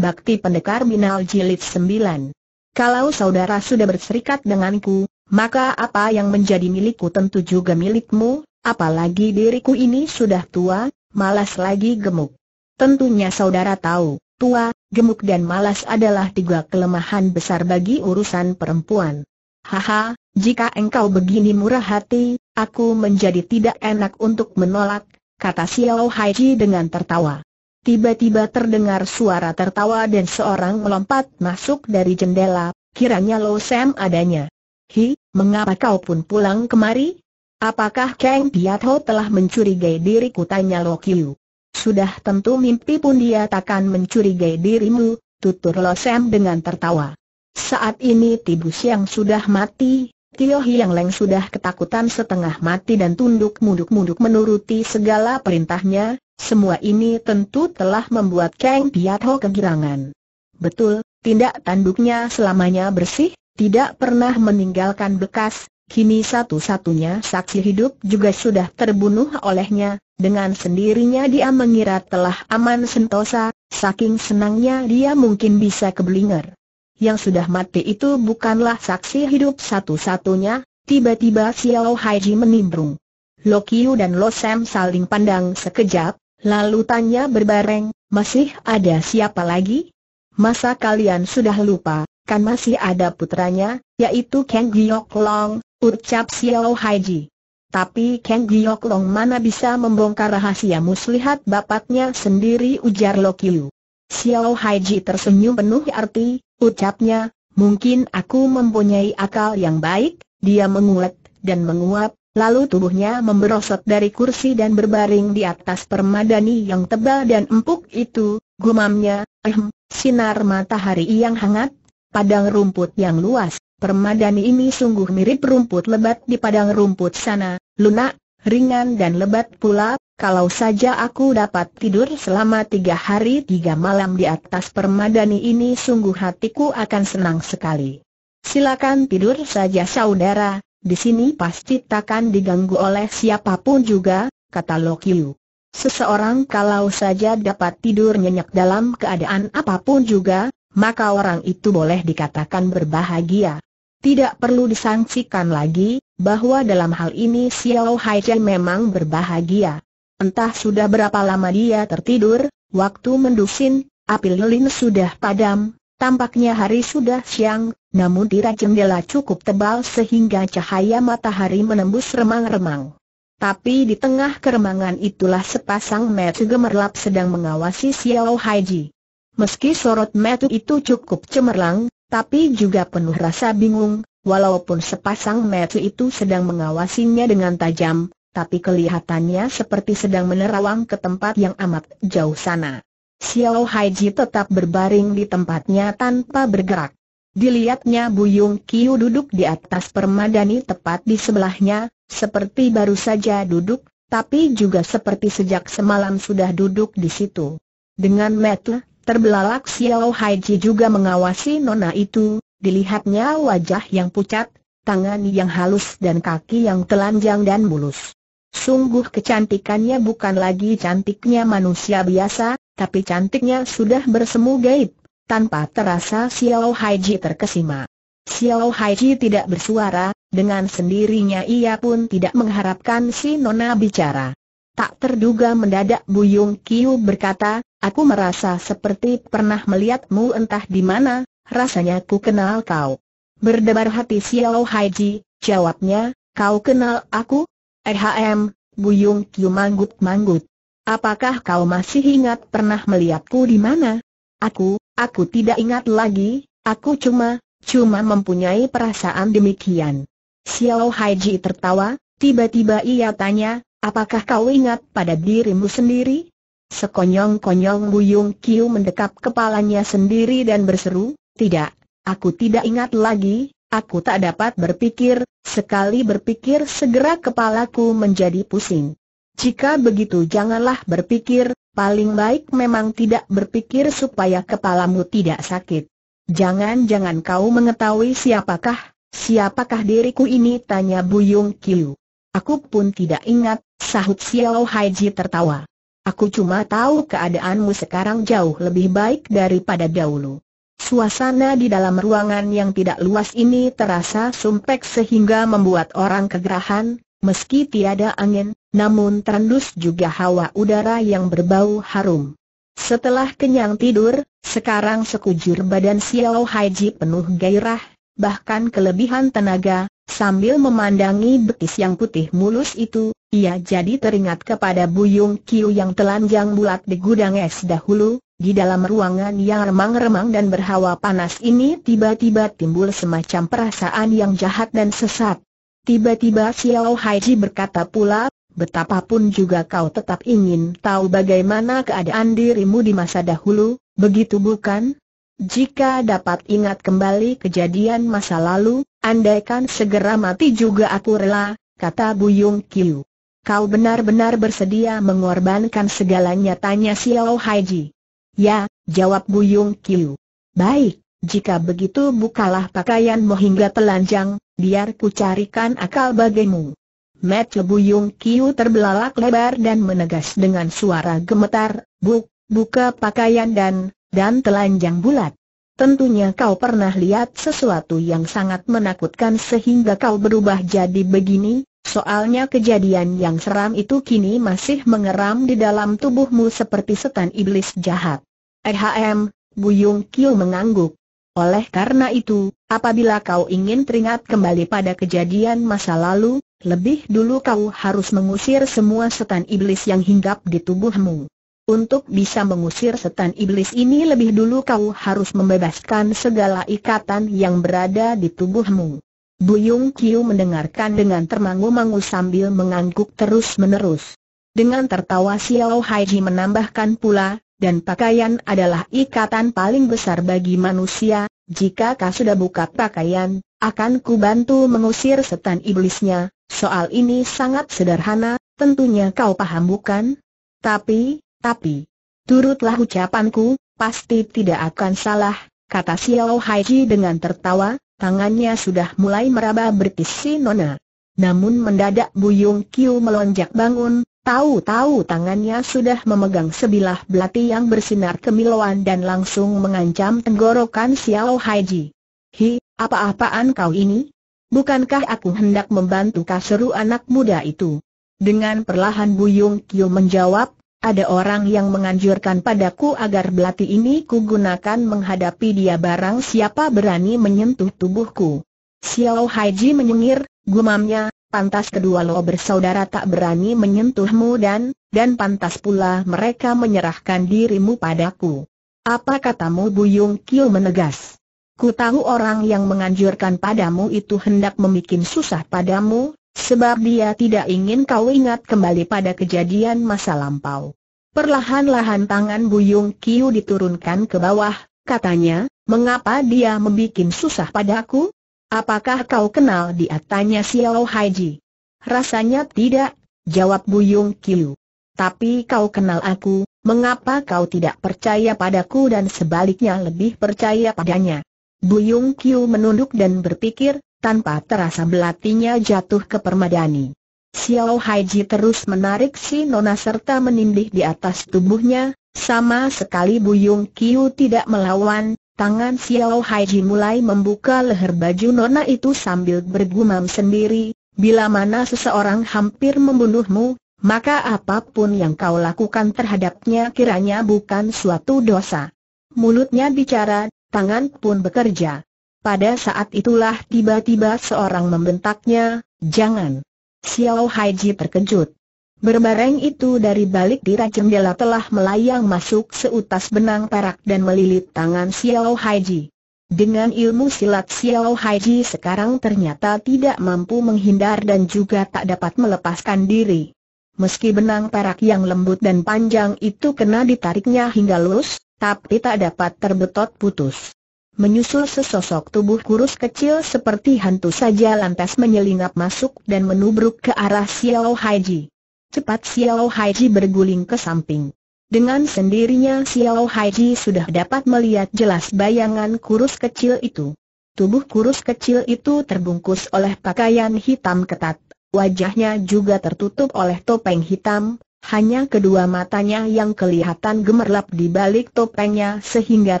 Bakti Pendekar Binal Jilid 9 Kalau saudara sudah berserikat denganku, maka apa yang menjadi milikku tentu juga milikmu, apalagi diriku ini sudah tua, malas lagi gemuk. Tentunya saudara tahu, tua, gemuk dan malas adalah tiga kelemahan besar bagi urusan perempuan. Haha, jika engkau begini murah hati, aku menjadi tidak enak untuk menolak, kata Xiao Haiji dengan tertawa. Tiba-tiba terdengar suara tertawa dan seorang melompat masuk dari jendela, kiranya Lo Sam adanya. Hi, mengapa kau pun pulang kemari? Apakah Kang Piatho telah mencurigai diriku tanya Lo Kiu. Sudah tentu mimpi pun dia takkan mencurigai dirimu, tutur Lo Sam dengan tertawa. Saat ini tibus Siang sudah mati, Tio Hiang Leng sudah ketakutan setengah mati dan tunduk munduk-munduk menuruti segala perintahnya, semua ini tentu telah membuat Kang Piatho kegirangan. Betul, tindak tanduknya selamanya bersih, tidak pernah meninggalkan bekas, kini satu-satunya saksi hidup juga sudah terbunuh olehnya, dengan sendirinya dia mengira telah aman sentosa, saking senangnya dia mungkin bisa keblinger. Yang sudah mati itu bukanlah saksi hidup satu-satunya, tiba-tiba Xiao Haiji menimbrung. Lokiu dan Lo Sam saling pandang sekejap, Lalu tanya berbareng, masih ada siapa lagi? Masa kalian sudah lupa, kan masih ada putranya, yaitu Kang Giok Long, ucap Xiao Haiji. Tapi Kang Giok Long mana bisa membongkar rahasia muslihat bapaknya sendiri ujar Yu. Xiao Haiji tersenyum penuh arti, ucapnya, mungkin aku mempunyai akal yang baik, dia mengulet dan menguap, Lalu tubuhnya memberosot dari kursi dan berbaring di atas permadani yang tebal dan empuk itu, gumamnya, ehm, sinar matahari yang hangat, padang rumput yang luas, permadani ini sungguh mirip rumput lebat di padang rumput sana, lunak, ringan dan lebat pula, kalau saja aku dapat tidur selama tiga hari tiga malam di atas permadani ini sungguh hatiku akan senang sekali. Silakan tidur saja saudara, di sini pasti takkan diganggu oleh siapapun juga, kata Lokiu. Seseorang kalau saja dapat tidur nyenyak dalam keadaan apapun juga, maka orang itu boleh dikatakan berbahagia. Tidak perlu disangsikan lagi, bahwa dalam hal ini Xiao Haijian memang berbahagia. Entah sudah berapa lama dia tertidur, waktu mendusin, api lilin sudah padam, tampaknya hari sudah siang, namun tirai jendela cukup tebal sehingga cahaya matahari menembus remang-remang. Tapi di tengah keremangan itulah sepasang metu gemerlap sedang mengawasi Xiao Haiji. Meski sorot metu itu cukup cemerlang, tapi juga penuh rasa bingung, walaupun sepasang metu itu sedang mengawasinya dengan tajam, tapi kelihatannya seperti sedang menerawang ke tempat yang amat jauh sana. Xiao Haiji tetap berbaring di tempatnya tanpa bergerak. Dilihatnya Buyung Kiu duduk di atas permadani tepat di sebelahnya, seperti baru saja duduk, tapi juga seperti sejak semalam sudah duduk di situ. Dengan mata terbelalak Xiao Haiji juga mengawasi nona itu, dilihatnya wajah yang pucat, tangan yang halus dan kaki yang telanjang dan mulus. Sungguh kecantikannya bukan lagi cantiknya manusia biasa, tapi cantiknya sudah bersemu gaib. Tanpa terasa Xiao Haiji terkesima. Xiao Haiji tidak bersuara, dengan sendirinya ia pun tidak mengharapkan si Nona bicara. Tak terduga mendadak Buyung Kiu berkata, aku merasa seperti pernah melihatmu entah di mana, rasanya ku kenal kau. Berdebar hati Xiao Haiji, jawabnya, kau kenal aku? Ehm, Buyung Kiu manggut-manggut. Apakah kau masih ingat pernah melihatku di mana? Aku, Aku tidak ingat lagi, aku cuma, cuma mempunyai perasaan demikian. Xiao Haiji tertawa, tiba-tiba ia tanya, apakah kau ingat pada dirimu sendiri? Sekonyong-konyong Buyung Kiu mendekap kepalanya sendiri dan berseru, tidak, aku tidak ingat lagi, aku tak dapat berpikir, sekali berpikir segera kepalaku menjadi pusing. Jika begitu janganlah berpikir, paling baik memang tidak berpikir supaya kepalamu tidak sakit. Jangan-jangan kau mengetahui siapakah, siapakah diriku ini tanya Buyung Kiu. Aku pun tidak ingat, sahut Xiao Haiji tertawa. Aku cuma tahu keadaanmu sekarang jauh lebih baik daripada dahulu. Suasana di dalam ruangan yang tidak luas ini terasa sumpek sehingga membuat orang kegerahan, meski tiada angin, namun tandus juga hawa udara yang berbau harum. Setelah kenyang tidur, sekarang sekujur badan Xiao Haji penuh gairah, bahkan kelebihan tenaga, sambil memandangi betis yang putih mulus itu, ia jadi teringat kepada Buyung Kiu yang telanjang bulat di gudang es dahulu, di dalam ruangan yang remang-remang dan berhawa panas ini tiba-tiba timbul semacam perasaan yang jahat dan sesat. Tiba-tiba Xiao Haiji berkata pula, betapapun juga kau tetap ingin tahu bagaimana keadaan dirimu di masa dahulu, begitu bukan? Jika dapat ingat kembali kejadian masa lalu, andaikan segera mati juga aku rela, kata Buyung Kiu. Kau benar-benar bersedia mengorbankan segalanya tanya Xiao Haiji. Ya, jawab Buyung Kiu. Baik, jika begitu bukalah pakaianmu hingga telanjang, biar ku carikan akal bagimu. Lebu Yung Kiu terbelalak lebar dan menegas dengan suara gemetar, Buk, buka pakaian dan, dan telanjang bulat. Tentunya kau pernah lihat sesuatu yang sangat menakutkan sehingga kau berubah jadi begini, soalnya kejadian yang seram itu kini masih mengeram di dalam tubuhmu seperti setan iblis jahat. Ehm, Buyung Kiu mengangguk. Oleh karena itu, apabila kau ingin teringat kembali pada kejadian masa lalu, lebih dulu kau harus mengusir semua setan iblis yang hinggap di tubuhmu. Untuk bisa mengusir setan iblis ini lebih dulu kau harus membebaskan segala ikatan yang berada di tubuhmu. Buyung Kiu mendengarkan dengan termangu-mangu sambil mengangguk terus-menerus. Dengan tertawa Xiao Haiji menambahkan pula, dan pakaian adalah ikatan paling besar bagi manusia, jika kau sudah buka pakaian, akan ku bantu mengusir setan iblisnya, Soal ini sangat sederhana, tentunya kau paham bukan? Tapi, tapi, turutlah ucapanku, pasti tidak akan salah, kata Xiao Haiji dengan tertawa, tangannya sudah mulai meraba betis Nona. Namun mendadak Buyung Kiu melonjak bangun, tahu-tahu tangannya sudah memegang sebilah belati yang bersinar kemilauan dan langsung mengancam tenggorokan Xiao Haiji. Hi, apa-apaan kau ini? Bukankah aku hendak membantu kasuru anak muda itu? Dengan perlahan Buyung Kyo menjawab, ada orang yang menganjurkan padaku agar belati ini kugunakan menghadapi dia barang siapa berani menyentuh tubuhku. Xiao Haiji menyengir, gumamnya, pantas kedua lo bersaudara tak berani menyentuhmu dan, dan pantas pula mereka menyerahkan dirimu padaku. Apa katamu Buyung Kyo menegas? Ku tahu orang yang menganjurkan padamu itu hendak membuat susah padamu, sebab dia tidak ingin kau ingat kembali pada kejadian masa lampau. Perlahan-lahan tangan Buyung Kiu diturunkan ke bawah, katanya, mengapa dia membuat susah padaku? Apakah kau kenal dia tanya Xiao Haiji. Rasanya tidak, jawab Buyung Kiu. Tapi kau kenal aku, mengapa kau tidak percaya padaku dan sebaliknya lebih percaya padanya? Buyung Kiu menunduk dan berpikir, tanpa terasa belatinya jatuh ke permadani. Xiao Haiji terus menarik si Nona serta menindih di atas tubuhnya, sama sekali Buyung Kiu tidak melawan, tangan Xiao Haiji mulai membuka leher baju Nona itu sambil bergumam sendiri, bila mana seseorang hampir membunuhmu, maka apapun yang kau lakukan terhadapnya kiranya bukan suatu dosa. Mulutnya bicara, tangan pun bekerja. Pada saat itulah tiba-tiba seorang membentaknya, jangan. Xiao Haiji terkejut. Berbareng itu dari balik tirai jendela telah melayang masuk seutas benang perak dan melilit tangan Xiao Haiji. Dengan ilmu silat Xiao Haiji sekarang ternyata tidak mampu menghindar dan juga tak dapat melepaskan diri. Meski benang perak yang lembut dan panjang itu kena ditariknya hingga lurus, tapi tak dapat terbetot putus. Menyusul sesosok tubuh kurus kecil seperti hantu saja lantas menyelinap masuk dan menubruk ke arah Xiao Haiji. Cepat Xiao Haiji berguling ke samping. Dengan sendirinya Xiao Haiji sudah dapat melihat jelas bayangan kurus kecil itu. Tubuh kurus kecil itu terbungkus oleh pakaian hitam ketat, wajahnya juga tertutup oleh topeng hitam, hanya kedua matanya yang kelihatan gemerlap di balik topengnya sehingga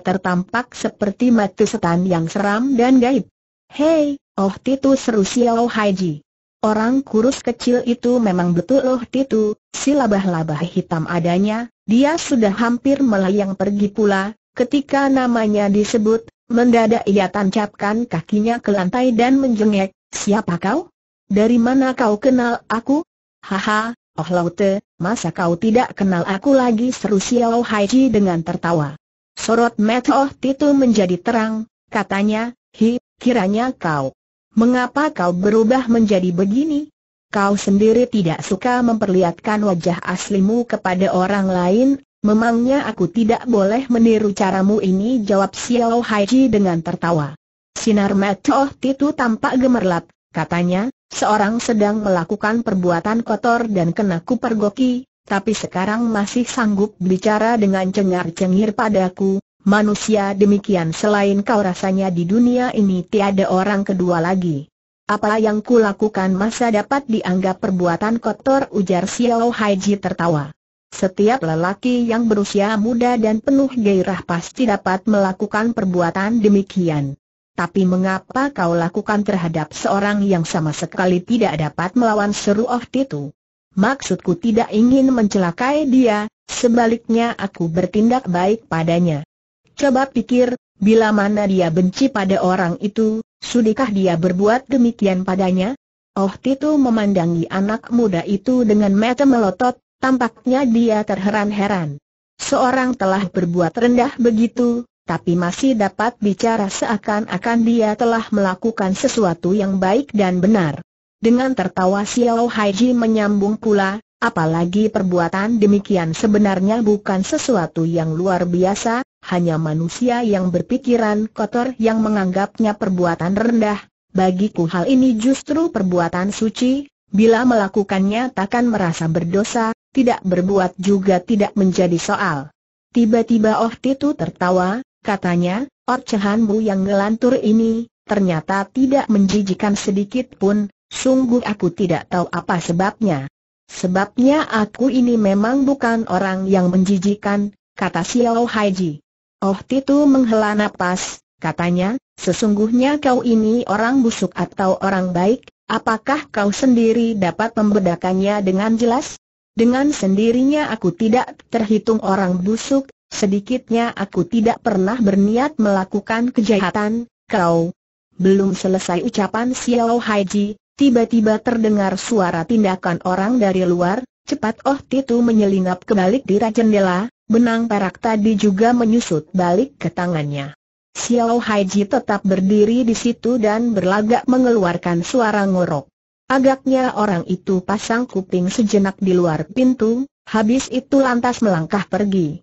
tertampak seperti mata setan yang seram dan gaib. Hei, oh Titu seru Xiao oh Haiji. Orang kurus kecil itu memang betul oh Titu, si labah-labah hitam adanya, dia sudah hampir melayang pergi pula, ketika namanya disebut, mendadak ia tancapkan kakinya ke lantai dan menjengek, siapa kau? Dari mana kau kenal aku? Haha, Oh Laute, masa kau tidak kenal aku lagi seru Xiao Haiji dengan tertawa. Sorot mata Oh Titu menjadi terang, katanya, hi, kiranya kau. Mengapa kau berubah menjadi begini? Kau sendiri tidak suka memperlihatkan wajah aslimu kepada orang lain, memangnya aku tidak boleh meniru caramu ini jawab Xiao Haiji dengan tertawa. Sinar mata Oh Titu tampak gemerlap, katanya, Seorang sedang melakukan perbuatan kotor dan kena kupergoki, tapi sekarang masih sanggup bicara dengan cengar-cengir padaku, manusia demikian selain kau rasanya di dunia ini tiada orang kedua lagi. Apa yang kulakukan masa dapat dianggap perbuatan kotor ujar Xiao Haiji tertawa. Setiap lelaki yang berusia muda dan penuh gairah pasti dapat melakukan perbuatan demikian. Tapi mengapa kau lakukan terhadap seorang yang sama sekali tidak dapat melawan seru Oh itu? Maksudku tidak ingin mencelakai dia, sebaliknya aku bertindak baik padanya. Coba pikir, bila mana dia benci pada orang itu, sudikah dia berbuat demikian padanya? Oh Tito memandangi anak muda itu dengan mata melotot, tampaknya dia terheran-heran. Seorang telah berbuat rendah begitu, tapi masih dapat bicara seakan-akan dia telah melakukan sesuatu yang baik dan benar. Dengan tertawa Xiao Haiji menyambung pula, apalagi perbuatan demikian sebenarnya bukan sesuatu yang luar biasa, hanya manusia yang berpikiran kotor yang menganggapnya perbuatan rendah, bagiku hal ini justru perbuatan suci, bila melakukannya takkan merasa berdosa, tidak berbuat juga tidak menjadi soal. Tiba-tiba Oh Titu tertawa, katanya, orcehanmu yang ngelantur ini, ternyata tidak menjijikan sedikit pun, sungguh aku tidak tahu apa sebabnya. Sebabnya aku ini memang bukan orang yang menjijikan, kata Xiao Haiji. Oh Titu menghela nafas, katanya, sesungguhnya kau ini orang busuk atau orang baik, apakah kau sendiri dapat membedakannya dengan jelas? Dengan sendirinya aku tidak terhitung orang busuk, Sedikitnya aku tidak pernah berniat melakukan kejahatan, kau. Belum selesai ucapan Xiao Haiji, tiba-tiba terdengar suara tindakan orang dari luar, cepat Oh Titu menyelinap ke balik dira jendela, benang perak tadi juga menyusut balik ke tangannya. Xiao Haiji tetap berdiri di situ dan berlagak mengeluarkan suara ngorok. Agaknya orang itu pasang kuping sejenak di luar pintu, habis itu lantas melangkah pergi.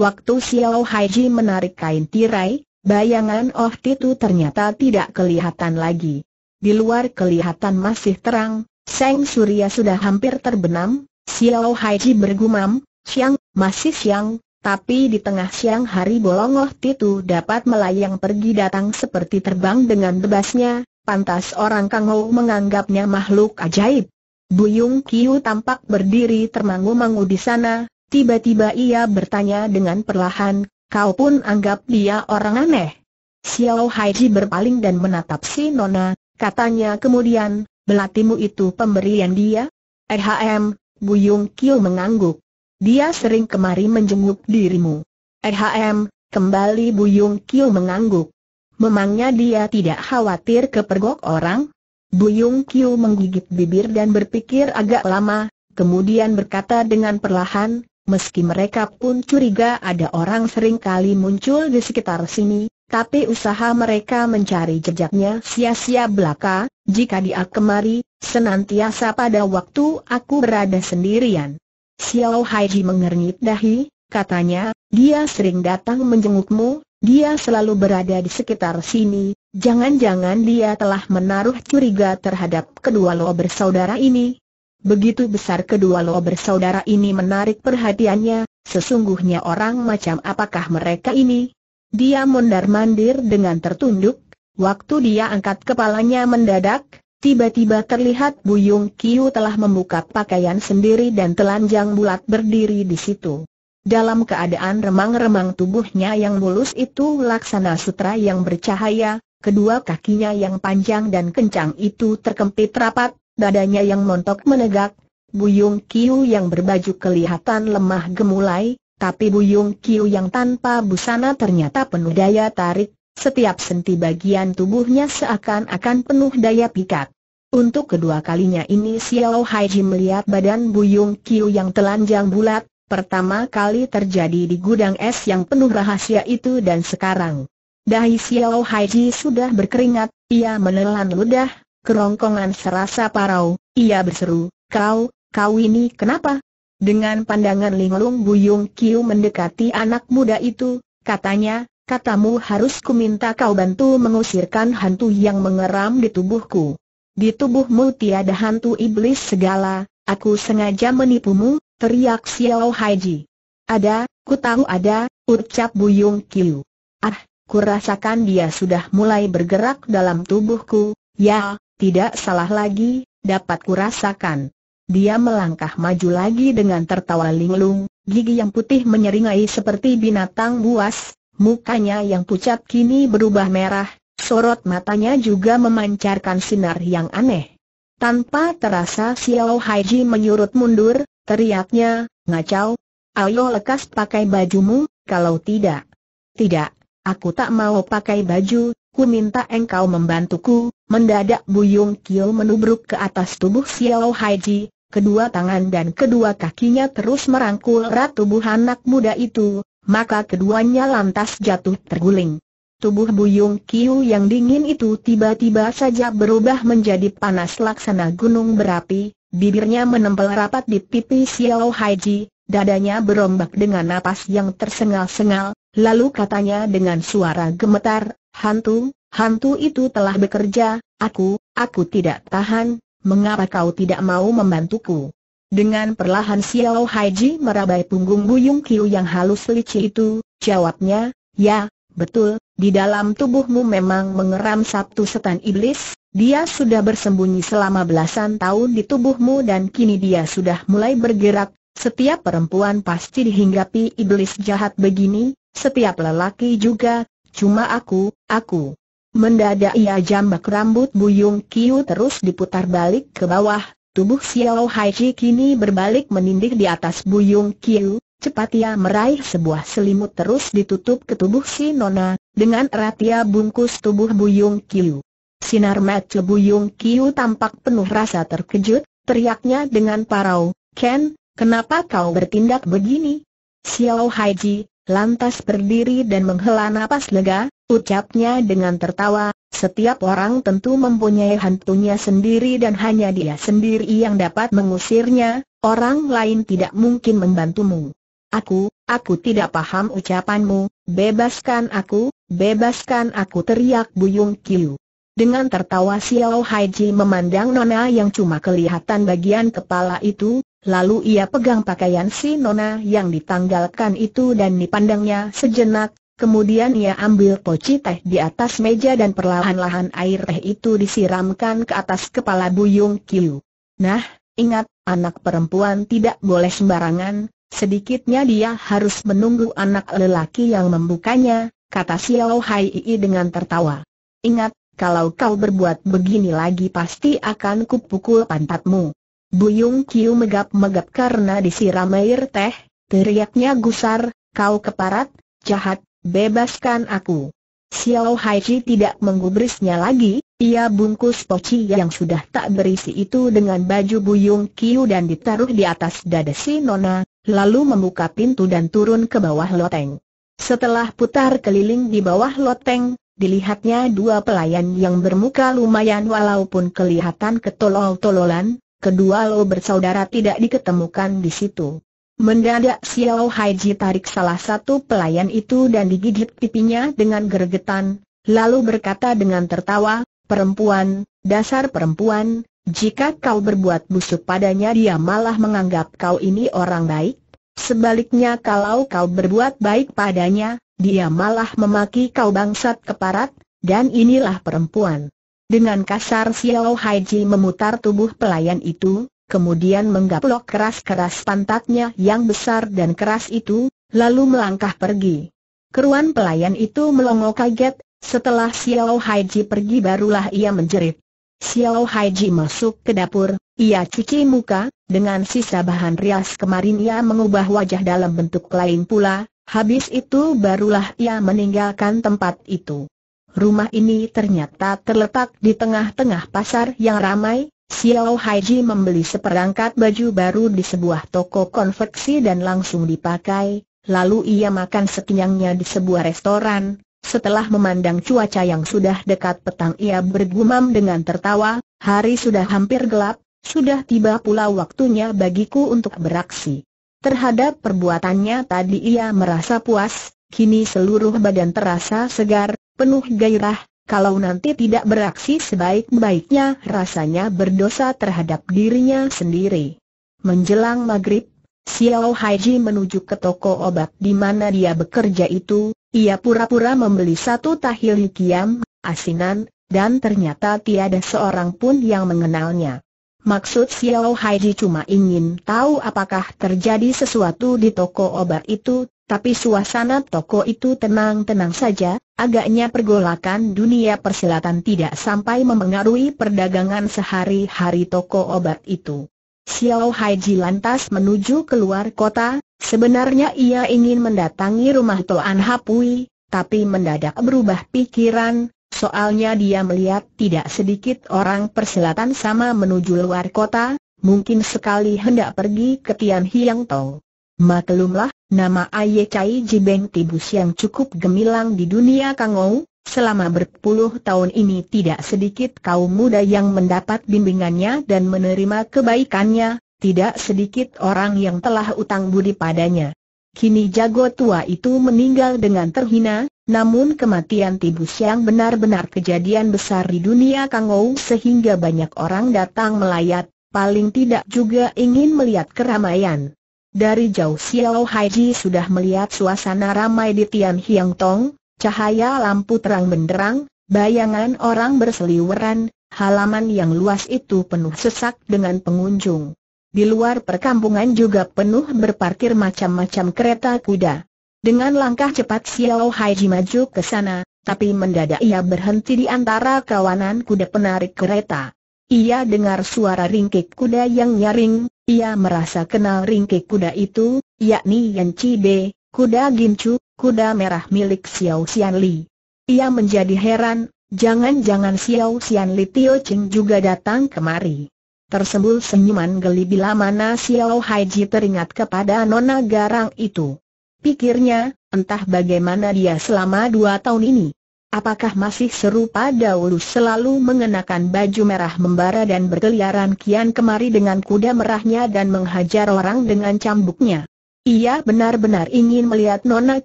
Waktu Xiao Haiji menarik kain tirai, bayangan Oh Titu ternyata tidak kelihatan lagi. Di luar kelihatan masih terang, Seng Surya sudah hampir terbenam, Xiao Haiji bergumam, siang, masih siang, tapi di tengah siang hari bolong Oh Titu dapat melayang pergi datang seperti terbang dengan bebasnya, pantas orang Kang Hou menganggapnya makhluk ajaib. Buyung Kiu tampak berdiri termangu-mangu di sana, Tiba-tiba ia bertanya dengan perlahan, kau pun anggap dia orang aneh. Xiao Haiji berpaling dan menatap si Nona, katanya kemudian, belatimu itu pemberian dia? Ehm, Buyung Kio mengangguk. Dia sering kemari menjenguk dirimu. Ehm, kembali Bu Buyung Kio mengangguk. Memangnya dia tidak khawatir kepergok orang? Bu Buyung Kio menggigit bibir dan berpikir agak lama, kemudian berkata dengan perlahan, meski mereka pun curiga ada orang sering kali muncul di sekitar sini, tapi usaha mereka mencari jejaknya sia-sia belaka, jika dia kemari, senantiasa pada waktu aku berada sendirian. Xiao Haiji mengernyit dahi, katanya, dia sering datang menjengukmu, dia selalu berada di sekitar sini, jangan-jangan dia telah menaruh curiga terhadap kedua lo bersaudara ini, Begitu besar kedua lo bersaudara ini menarik perhatiannya, sesungguhnya orang macam apakah mereka ini? Dia mondar-mandir dengan tertunduk, waktu dia angkat kepalanya mendadak, tiba-tiba terlihat Buyung Kiu telah membuka pakaian sendiri dan telanjang bulat berdiri di situ. Dalam keadaan remang-remang tubuhnya yang mulus itu laksana sutra yang bercahaya, kedua kakinya yang panjang dan kencang itu terkempit rapat, dadanya yang montok menegak, Buyung Kiu yang berbaju kelihatan lemah gemulai, tapi Buyung Kiu yang tanpa busana ternyata penuh daya tarik, setiap senti bagian tubuhnya seakan-akan penuh daya pikat. Untuk kedua kalinya ini Xiao Haiji melihat badan Buyung Kiu yang telanjang bulat, pertama kali terjadi di gudang es yang penuh rahasia itu dan sekarang. Dahi Xiao Haiji sudah berkeringat, ia menelan ludah, kerongkongan serasa parau, ia berseru, kau, kau ini kenapa? Dengan pandangan linglung Buyung Kiu mendekati anak muda itu, katanya, katamu harus kuminta kau bantu mengusirkan hantu yang mengeram di tubuhku. Di tubuhmu tiada hantu iblis segala, aku sengaja menipumu, teriak Xiao Haiji. Ada, ku tahu ada, ucap Buyung Kiu. Ah, kurasakan dia sudah mulai bergerak dalam tubuhku, ya, tidak salah lagi, dapat kurasakan. Dia melangkah maju lagi dengan tertawa linglung, gigi yang putih menyeringai seperti binatang buas, mukanya yang pucat kini berubah merah, sorot matanya juga memancarkan sinar yang aneh. Tanpa terasa Xiao Haiji menyurut mundur, teriaknya, ngacau, ayo lekas pakai bajumu, kalau tidak. Tidak, aku tak mau pakai baju, Aku minta engkau membantuku, mendadak Buyung Kiu menubruk ke atas tubuh Xiao Haiji, kedua tangan dan kedua kakinya terus merangkul erat tubuh anak muda itu, maka keduanya lantas jatuh terguling. Tubuh Buyung Kiu yang dingin itu tiba-tiba saja berubah menjadi panas laksana gunung berapi, bibirnya menempel rapat di pipi Xiao Haiji, dadanya berombak dengan napas yang tersengal-sengal, lalu katanya dengan suara gemetar, Hantu, hantu itu telah bekerja, aku, aku tidak tahan, mengapa kau tidak mau membantuku? Dengan perlahan Xiao Haiji merabai punggung Buyung Kiu yang halus licin itu, jawabnya, ya, betul, di dalam tubuhmu memang mengeram satu setan iblis, dia sudah bersembunyi selama belasan tahun di tubuhmu dan kini dia sudah mulai bergerak, setiap perempuan pasti dihinggapi iblis jahat begini, setiap lelaki juga, Cuma aku, aku. Mendadak ia jambak rambut Buyung Kiu terus diputar balik ke bawah, tubuh Xiao Haiji kini berbalik menindih di atas Buyung Kiu, cepat ia meraih sebuah selimut terus ditutup ke tubuh si Nona, dengan erat ia bungkus tubuh Buyung Kiu. Sinar mata Buyung Kiu tampak penuh rasa terkejut, teriaknya dengan parau, Ken, kenapa kau bertindak begini? Xiao Haiji, lantas berdiri dan menghela napas lega, ucapnya dengan tertawa, setiap orang tentu mempunyai hantunya sendiri dan hanya dia sendiri yang dapat mengusirnya, orang lain tidak mungkin membantumu. Aku, aku tidak paham ucapanmu, bebaskan aku, bebaskan aku teriak Buyung Kiu. Dengan tertawa Xiao Haiji memandang Nona yang cuma kelihatan bagian kepala itu, Lalu ia pegang pakaian si Nona yang ditanggalkan itu dan dipandangnya sejenak, kemudian ia ambil poci teh di atas meja dan perlahan-lahan air teh itu disiramkan ke atas kepala Buyung Kiu. Nah, ingat, anak perempuan tidak boleh sembarangan, sedikitnya dia harus menunggu anak lelaki yang membukanya, kata Xiao Hai Ii dengan tertawa. Ingat, kalau kau berbuat begini lagi pasti akan kupukul pantatmu. Buyung Kiu megap-megap karena disiram air teh, teriaknya gusar, kau keparat, jahat, bebaskan aku. Xiao Haiji tidak menggubrisnya lagi, ia bungkus poci yang sudah tak berisi itu dengan baju Buyung Kiu dan ditaruh di atas dada si Nona, lalu membuka pintu dan turun ke bawah loteng. Setelah putar keliling di bawah loteng, dilihatnya dua pelayan yang bermuka lumayan walaupun kelihatan ketolol-tololan, kedua Lo bersaudara tidak diketemukan di situ. Mendadak Xiao Haiji tarik salah satu pelayan itu dan digigit pipinya dengan gergetan, lalu berkata dengan tertawa, perempuan, dasar perempuan, jika kau berbuat busuk padanya dia malah menganggap kau ini orang baik. Sebaliknya kalau kau berbuat baik padanya, dia malah memaki kau bangsat keparat, dan inilah perempuan. Dengan kasar Xiao Haiji memutar tubuh pelayan itu, kemudian menggaplok keras-keras pantatnya yang besar dan keras itu, lalu melangkah pergi. Keruan pelayan itu melongo kaget, setelah Xiao Haiji pergi barulah ia menjerit. Xiao Haiji masuk ke dapur, ia cuci muka, dengan sisa bahan rias kemarin ia mengubah wajah dalam bentuk lain pula, habis itu barulah ia meninggalkan tempat itu. Rumah ini ternyata terletak di tengah-tengah pasar yang ramai. Xiao Haiji membeli seperangkat baju baru di sebuah toko konveksi dan langsung dipakai, lalu ia makan sekenyangnya di sebuah restoran. Setelah memandang cuaca yang sudah dekat petang ia bergumam dengan tertawa, hari sudah hampir gelap, sudah tiba pula waktunya bagiku untuk beraksi. Terhadap perbuatannya tadi ia merasa puas, kini seluruh badan terasa segar, penuh gairah, kalau nanti tidak beraksi sebaik-baiknya rasanya berdosa terhadap dirinya sendiri. Menjelang maghrib, Xiao Haiji menuju ke toko obat di mana dia bekerja itu, ia pura-pura membeli satu tahil kiam, asinan, dan ternyata tiada seorang pun yang mengenalnya. Maksud Xiao Haiji cuma ingin tahu apakah terjadi sesuatu di toko obat itu, tapi suasana toko itu tenang-tenang saja, agaknya pergolakan dunia persilatan tidak sampai memengaruhi perdagangan sehari-hari toko obat itu. Xiao Haiji lantas menuju keluar kota, sebenarnya ia ingin mendatangi rumah Toan Hapui, tapi mendadak berubah pikiran, Soalnya dia melihat tidak sedikit orang perselatan sama menuju luar kota, mungkin sekali hendak pergi ke Tian Hiang Tong. Maklumlah, nama Aye Cai Jibeng Tibus yang cukup gemilang di dunia Kangou, selama berpuluh tahun ini tidak sedikit kaum muda yang mendapat bimbingannya dan menerima kebaikannya, tidak sedikit orang yang telah utang budi padanya. Kini jago tua itu meninggal dengan terhina, namun kematian Tibus yang benar-benar kejadian besar di dunia Kangou sehingga banyak orang datang melayat, paling tidak juga ingin melihat keramaian. Dari jauh Xiao Haiji sudah melihat suasana ramai di Tian Hiang Tong, cahaya lampu terang benderang, bayangan orang berseliweran, halaman yang luas itu penuh sesak dengan pengunjung. Di luar perkampungan juga penuh berparkir macam-macam kereta kuda. Dengan langkah cepat Xiao Haiji maju ke sana, tapi mendadak ia berhenti di antara kawanan kuda penarik kereta. Ia dengar suara ringkik kuda yang nyaring, ia merasa kenal ringkik kuda itu, yakni Yan Chi Be, kuda gincu, kuda merah milik Xiao Xian Li. Ia menjadi heran, jangan-jangan Xiao Xian Li Tio Ching juga datang kemari. Tersembul senyuman geli bila mana Xiao Haiji teringat kepada nona garang itu. Pikirnya, entah bagaimana dia selama dua tahun ini. Apakah masih serupa dahulu selalu mengenakan baju merah membara dan berkeliaran kian kemari dengan kuda merahnya dan menghajar orang dengan cambuknya? Ia benar-benar ingin melihat nona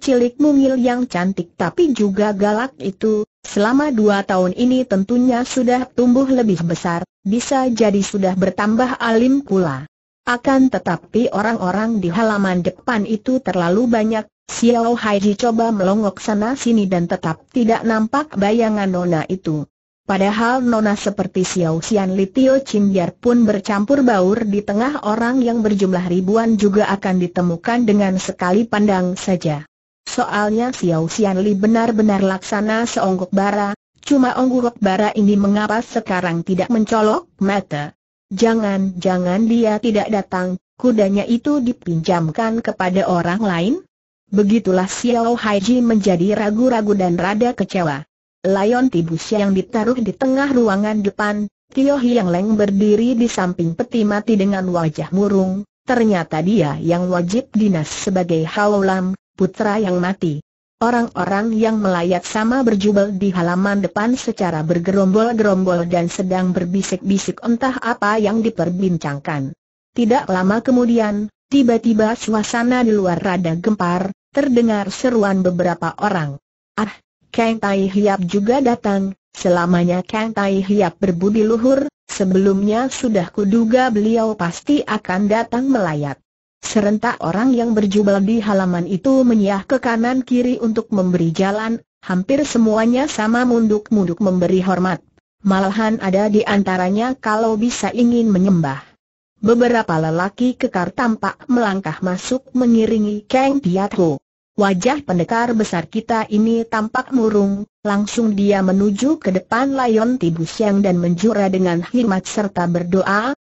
cilik mungil yang cantik tapi juga galak itu, selama dua tahun ini tentunya sudah tumbuh lebih besar, bisa jadi sudah bertambah alim pula. Akan tetapi orang-orang di halaman depan itu terlalu banyak, Xiao Haiji coba melongok sana-sini dan tetap tidak nampak bayangan Nona itu. Padahal Nona seperti Xiao Xian Litio Chingyar pun bercampur baur di tengah orang yang berjumlah ribuan juga akan ditemukan dengan sekali pandang saja. Soalnya Xiao Xian Li benar-benar laksana seonggok bara, cuma onggok bara ini mengapa sekarang tidak mencolok mata. Jangan-jangan dia tidak datang, kudanya itu dipinjamkan kepada orang lain? Begitulah Xiao Haiji menjadi ragu-ragu dan rada kecewa. Lion tibus yang ditaruh di tengah ruangan depan, Tio Hiang Leng berdiri di samping peti mati dengan wajah murung, ternyata dia yang wajib dinas sebagai Haolam, putra yang mati. Orang-orang yang melayat sama berjubel di halaman depan secara bergerombol-gerombol dan sedang berbisik-bisik entah apa yang diperbincangkan. Tidak lama kemudian, tiba-tiba suasana di luar rada gempar, terdengar seruan beberapa orang. Ah, Kang Tai Hiap juga datang, selamanya Kang Tai Hiap berbudi luhur, sebelumnya sudah kuduga beliau pasti akan datang melayat. Serentak orang yang berjubel di halaman itu menyah ke kanan kiri untuk memberi jalan, hampir semuanya sama munduk-munduk memberi hormat. Malahan ada di antaranya kalau bisa ingin menyembah. Beberapa lelaki kekar tampak melangkah masuk mengiringi Kang Tiatho. Wajah pendekar besar kita ini tampak murung, langsung dia menuju ke depan layon tibus Siang dan menjura dengan hikmat serta berdoa,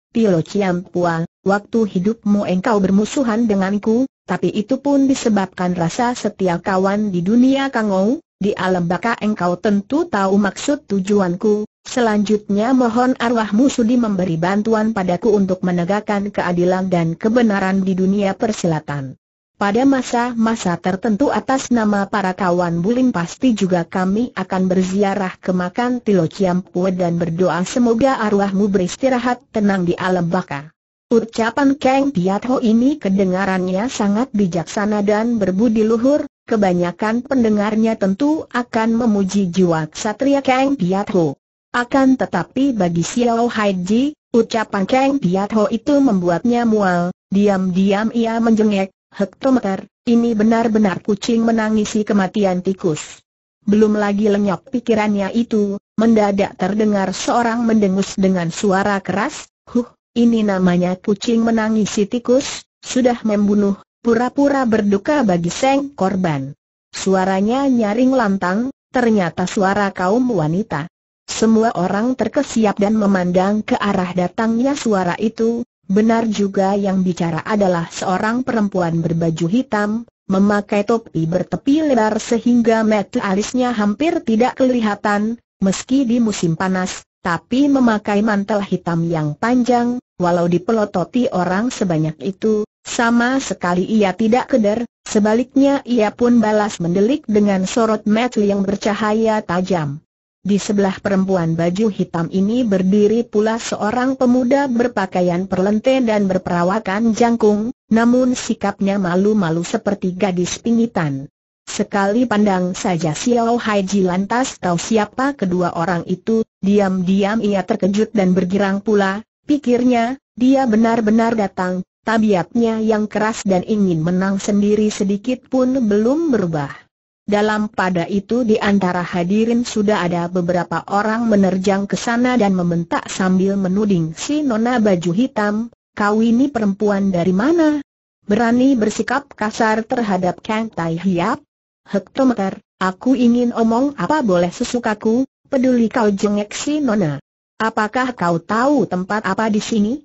Chiam Pua, waktu hidupmu engkau bermusuhan denganku, tapi itu pun disebabkan rasa setia kawan di dunia kangou, di alam baka engkau tentu tahu maksud tujuanku, selanjutnya mohon arwahmu sudi memberi bantuan padaku untuk menegakkan keadilan dan kebenaran di dunia persilatan. Pada masa-masa tertentu atas nama para kawan Bulim pasti juga kami akan berziarah ke makam Tilo Ciampue dan berdoa semoga arwahmu beristirahat tenang di alam baka. Ucapan Kang Piatho ini kedengarannya sangat bijaksana dan berbudi luhur, kebanyakan pendengarnya tentu akan memuji jiwa ksatria Kang Piatho. Akan tetapi bagi Xiao Haiji, ucapan Kang Piatho itu membuatnya mual, diam-diam ia menjengek, hektometer, ini benar-benar kucing menangisi kematian tikus. Belum lagi lenyap pikirannya itu, mendadak terdengar seorang mendengus dengan suara keras, huh, ini namanya kucing menangisi tikus, sudah membunuh, pura-pura berduka bagi seng korban. Suaranya nyaring lantang, ternyata suara kaum wanita. Semua orang terkesiap dan memandang ke arah datangnya suara itu, Benar juga yang bicara adalah seorang perempuan berbaju hitam, memakai topi bertepi lebar sehingga mata alisnya hampir tidak kelihatan, meski di musim panas, tapi memakai mantel hitam yang panjang, walau dipelototi orang sebanyak itu, sama sekali ia tidak keder, sebaliknya ia pun balas mendelik dengan sorot mata yang bercahaya tajam. Di sebelah perempuan baju hitam ini berdiri pula seorang pemuda berpakaian perlente dan berperawakan jangkung, namun sikapnya malu-malu seperti gadis pingitan. Sekali pandang saja Xiao Haiji lantas tahu siapa kedua orang itu, diam-diam ia terkejut dan bergirang pula, pikirnya, dia benar-benar datang, tabiatnya yang keras dan ingin menang sendiri sedikit pun belum berubah. Dalam pada itu di antara hadirin sudah ada beberapa orang menerjang ke sana dan membentak sambil menuding si nona baju hitam, kau ini perempuan dari mana? Berani bersikap kasar terhadap Kang Tai Hiap? Hektometer, aku ingin omong apa boleh sesukaku, peduli kau jengek si nona. Apakah kau tahu tempat apa di sini?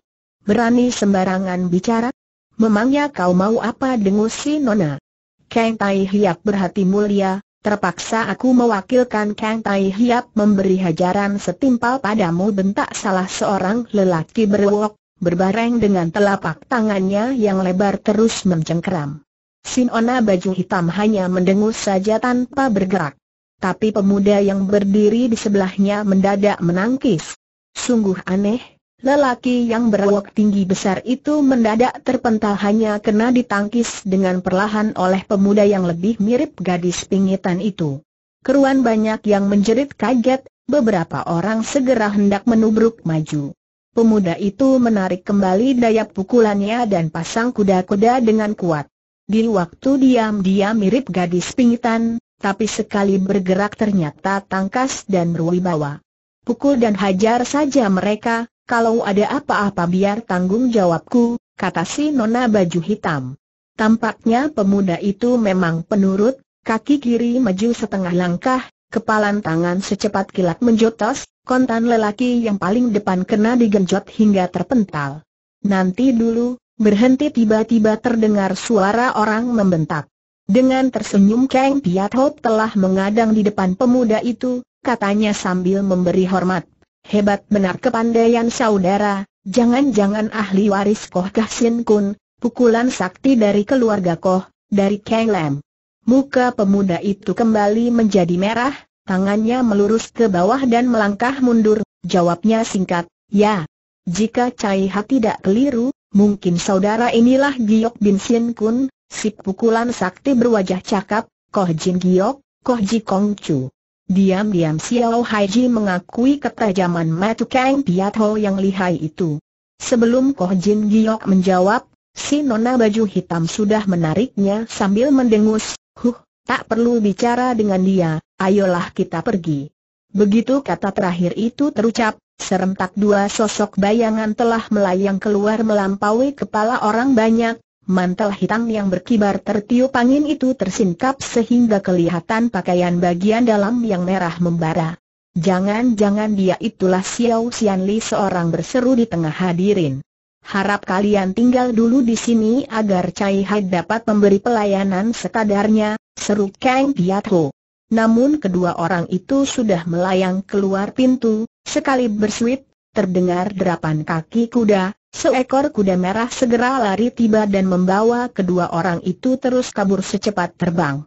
Berani sembarangan bicara? Memangnya kau mau apa dengus si nona? Kang Tai Hiap berhati mulia, terpaksa aku mewakilkan Kang Tai Hiap memberi hajaran setimpal padamu bentak salah seorang lelaki berwok, berbareng dengan telapak tangannya yang lebar terus mencengkeram. Sinona baju hitam hanya mendengus saja tanpa bergerak. Tapi pemuda yang berdiri di sebelahnya mendadak menangkis. Sungguh aneh, Lelaki yang berwok tinggi besar itu mendadak terpental hanya kena ditangkis dengan perlahan oleh pemuda yang lebih mirip gadis pingitan itu. Keruan banyak yang menjerit kaget, beberapa orang segera hendak menubruk maju. Pemuda itu menarik kembali daya pukulannya dan pasang kuda-kuda dengan kuat. Di waktu diam-diam mirip gadis pingitan, tapi sekali bergerak ternyata tangkas dan berwibawa. Pukul dan hajar saja mereka, kalau ada apa-apa biar tanggung jawabku, kata si nona baju hitam. Tampaknya pemuda itu memang penurut, kaki kiri maju setengah langkah, kepalan tangan secepat kilat menjotos, kontan lelaki yang paling depan kena digenjot hingga terpental. Nanti dulu, berhenti tiba-tiba terdengar suara orang membentak. Dengan tersenyum Kang Piat Hop telah mengadang di depan pemuda itu, katanya sambil memberi hormat. Hebat benar kepandaian saudara, jangan-jangan ahli waris Koh Kahsin Kun, pukulan sakti dari keluarga Koh, dari Kang Lam. Muka pemuda itu kembali menjadi merah, tangannya melurus ke bawah dan melangkah mundur, jawabnya singkat, ya. Jika Cai Ha tidak keliru, mungkin saudara inilah Giok Bin Sin Kun, si pukulan sakti berwajah cakap, Koh Jin Giok, Koh Ji Kong Chu. Diam-diam Xiao Haiji mengakui ketajaman mata Kang Piatho yang lihai itu. Sebelum Koh Jin Giok menjawab, si nona baju hitam sudah menariknya sambil mendengus, huh, tak perlu bicara dengan dia, ayolah kita pergi. Begitu kata terakhir itu terucap, serentak dua sosok bayangan telah melayang keluar melampaui kepala orang banyak, mantel hitam yang berkibar tertiup angin itu tersingkap sehingga kelihatan pakaian bagian dalam yang merah membara. Jangan-jangan dia itulah Xiao Xianli seorang berseru di tengah hadirin. Harap kalian tinggal dulu di sini agar Cai Hai dapat memberi pelayanan sekadarnya, seru Kang Piatho. Namun kedua orang itu sudah melayang keluar pintu, sekali bersuit, terdengar derapan kaki kuda, Seekor kuda merah segera lari tiba dan membawa kedua orang itu terus kabur secepat terbang.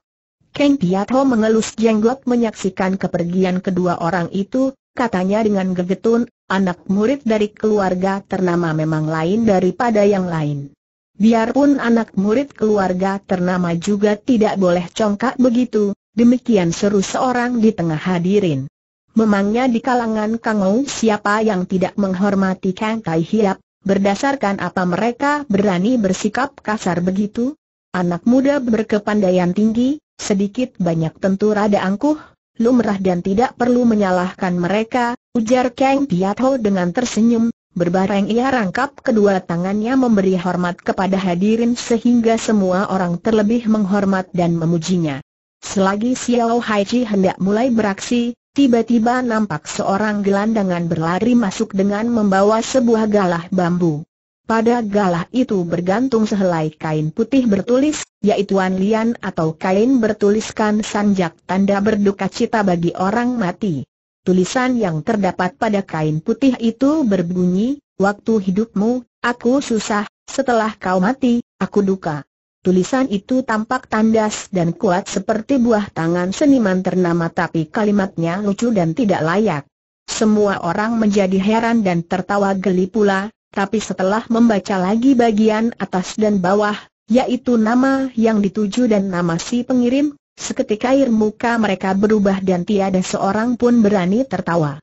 Kang Piatho mengelus jenggot menyaksikan kepergian kedua orang itu, katanya dengan gegetun, anak murid dari keluarga ternama memang lain daripada yang lain. Biarpun anak murid keluarga ternama juga tidak boleh congkak begitu, demikian seru seorang di tengah hadirin. Memangnya di kalangan Kangou siapa yang tidak menghormati Kang Tai Hiap, Berdasarkan apa mereka berani bersikap kasar begitu? Anak muda berkepandaian tinggi, sedikit banyak tentu rada angkuh, lumrah dan tidak perlu menyalahkan mereka, ujar Kang Piatho dengan tersenyum, berbareng ia rangkap kedua tangannya memberi hormat kepada hadirin sehingga semua orang terlebih menghormat dan memujinya. Selagi Xiao Haiji hendak mulai beraksi, tiba-tiba nampak seorang gelandangan berlari masuk dengan membawa sebuah galah bambu. Pada galah itu bergantung sehelai kain putih bertulis, yaitu anlian atau kain bertuliskan sanjak tanda berduka cita bagi orang mati. Tulisan yang terdapat pada kain putih itu berbunyi, waktu hidupmu, aku susah, setelah kau mati, aku duka. Tulisan itu tampak tandas dan kuat seperti buah tangan seniman ternama tapi kalimatnya lucu dan tidak layak. Semua orang menjadi heran dan tertawa geli pula, tapi setelah membaca lagi bagian atas dan bawah, yaitu nama yang dituju dan nama si pengirim, seketika air muka mereka berubah dan tiada seorang pun berani tertawa.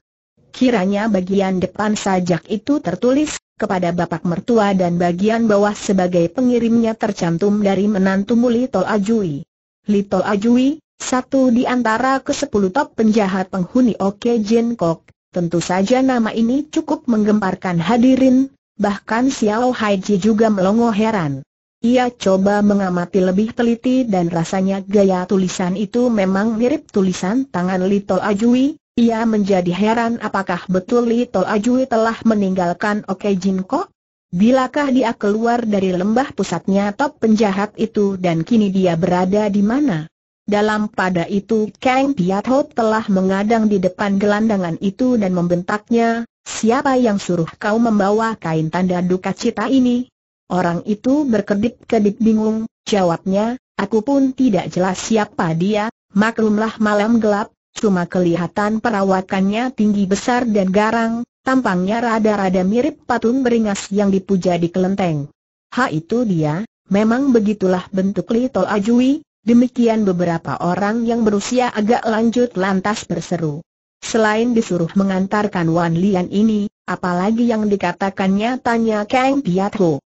Kiranya bagian depan sajak itu tertulis, kepada bapak mertua dan bagian bawah sebagai pengirimnya tercantum dari menantu Lito Ajui. Lito Ajui, satu di antara ke sepuluh top penjahat penghuni Oke Jin Kok, tentu saja nama ini cukup menggemparkan hadirin, bahkan Xiao Ji juga melongo heran. Ia coba mengamati lebih teliti dan rasanya gaya tulisan itu memang mirip tulisan tangan Lito Ajui, ia menjadi heran apakah betul Li To Ajui telah meninggalkan Oke Jin Ko? Bilakah dia keluar dari lembah pusatnya top penjahat itu dan kini dia berada di mana? Dalam pada itu Kang Piat Ho telah mengadang di depan gelandangan itu dan membentaknya, siapa yang suruh kau membawa kain tanda duka cita ini? Orang itu berkedip-kedip bingung, jawabnya, aku pun tidak jelas siapa dia, maklumlah malam gelap, Cuma kelihatan perawatannya tinggi besar dan garang, tampangnya rada-rada mirip patung beringas yang dipuja di kelenteng. Ha itu dia, memang begitulah bentuk Little Ajui, demikian beberapa orang yang berusia agak lanjut lantas berseru. Selain disuruh mengantarkan Wan Lian ini, apalagi yang dikatakannya tanya Kang Piat Ho.